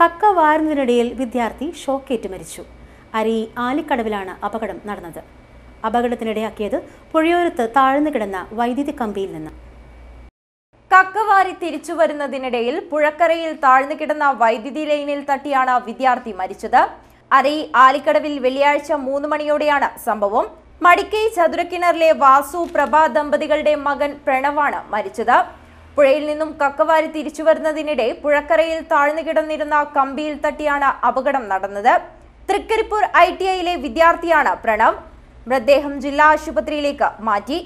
കക്ക വാരുന്നതിനിടയിൽ വിദ്യാർത്ഥി ഷോക്കേറ്റ് മരിച്ചു അരി ആലിക്കടവിലാണ് അപകടം നടന്നത് അപകടത്തിനിടയാക്കിയത് പുഴയോരത്ത് താഴ്ന്നു കിടന്ന വൈദ്യുതി കമ്പിയിൽ നിന്ന് കക്കവാരി തിരിച്ചു വരുന്നതിനിടയിൽ പുഴക്കരയിൽ താഴ്ന്നു കിടന്ന വൈദ്യുതി ലൈനിൽ തട്ടിയാണ് വിദ്യാർത്ഥി മരിച്ചത് അരി ആലിക്കടവിൽ വെള്ളിയാഴ്ച മൂന്ന് മണിയോടെയാണ് സംഭവം മടിക്കൈ ചതുരക്കിണറിലെ വാസു പ്രഭ ദമ്പതികളുടെ മകൻ പ്രണവാണ് മരിച്ചത് പുഴയിൽ നിന്നും കക്കവാരി തിരിച്ചു വരുന്നതിനിടെ പുഴക്കരയിൽ താഴ്ന്നു കിടന്നിരുന്ന കമ്പിയിൽ തട്ടിയാണ് അപകടം നടന്നത് തൃക്കരിപ്പൂർ ഐ ടി ഐയിലെ വിദ്യാർത്ഥിയാണ് പ്രണവ് മൃതദേഹം ജില്ലാ ആശുപത്രിയിലേക്ക് മാറ്റി